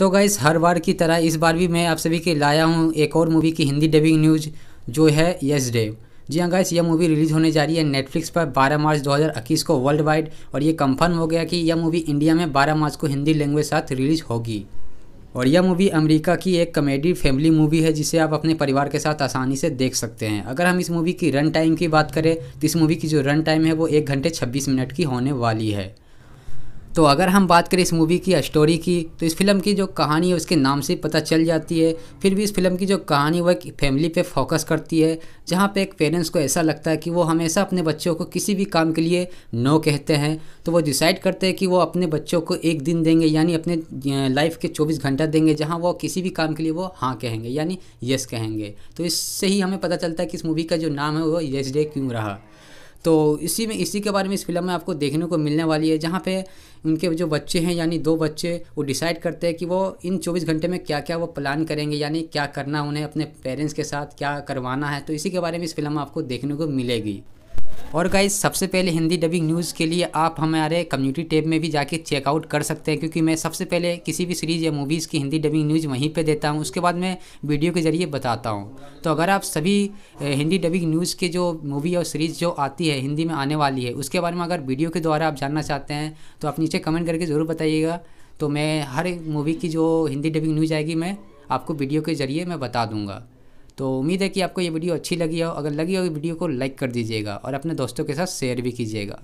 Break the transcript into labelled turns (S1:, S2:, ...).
S1: तो गाइस हर बार की तरह इस बार भी मैं आप सभी के लाया हूँ एक और मूवी की हिंदी डबिंग न्यूज़ जो है यस डेव जी हाँ गाइस यह मूवी रिलीज़ होने जा रही है नेटफ्लिक्स पर 12 मार्च 2021 को वर्ल्ड वाइड और ये कंफर्म हो गया कि यह मूवी इंडिया में 12 मार्च को हिंदी लैंग्वेज साथ रिलीज़ होगी और यह मूवी अमेरिका की एक कॉमेडी फैमिली मूवी है जिसे आप अपने परिवार के साथ आसानी से देख सकते हैं अगर हम इस मूवी की रन टाइम की बात करें तो इस मूवी की जो रन टाइम है वो एक घंटे छब्बीस मिनट की होने वाली है तो अगर हम बात करें इस मूवी की स्टोरी की तो इस फिल्म की जो कहानी है उसके नाम से पता चल जाती है फिर भी इस फिल्म की जो कहानी वह एक फैमिली पे फोकस करती है जहाँ पे एक पेरेंट्स को ऐसा लगता है कि वो हमेशा अपने बच्चों को किसी भी काम के लिए नो कहते हैं तो वो डिसाइड करते हैं कि वो अपने बच्चों को एक दिन देंगे यानी अपने लाइफ के चौबीस घंटा देंगे जहाँ वो किसी भी काम के लिए वो हाँ कहेंगे यानी यस कहेंगे तो इससे ही हमें पता चलता है कि इस मूवी का जो नाम है वो यस डे क्यों रहा तो इसी में इसी के बारे में इस फिल्म में आपको देखने को मिलने वाली है जहाँ पे उनके जो बच्चे हैं यानी दो बच्चे वो डिसाइड करते हैं कि वो इन 24 घंटे में क्या क्या वो प्लान करेंगे यानी क्या करना उन्हें अपने पेरेंट्स के साथ क्या करवाना है तो इसी के बारे में इस फिल्म में आपको देखने को मिलेगी और गाइज सबसे पहले हिंदी डबिंग न्यूज़ के लिए आप हमारे कम्युनिटी टैब में भी जाके चेकआउट कर सकते हैं क्योंकि मैं सबसे पहले किसी भी सीरीज़ या मूवीज़ की हिंदी डबिंग न्यूज़ वहीं पे देता हूँ उसके बाद मैं वीडियो के ज़रिए बताता हूँ तो अगर आप सभी हिंदी डबिंग न्यूज़ के जो मूवी और सीरीज़ जो आती है हिंदी में आने वाली है उसके बारे में अगर वीडियो के द्वारा आप जानना चाहते हैं तो आप नीचे कमेंट करके ज़रूर बताइएगा तो मैं हर मूवी की जो हिंदी डबिंग न्यूज़ आएगी मैं आपको वीडियो के ज़रिए मैं बता दूँगा तो उम्मीद है कि आपको ये वीडियो अच्छी लगी हो अगर लगी हो वीडियो को लाइक कर दीजिएगा और अपने दोस्तों के साथ शेयर भी कीजिएगा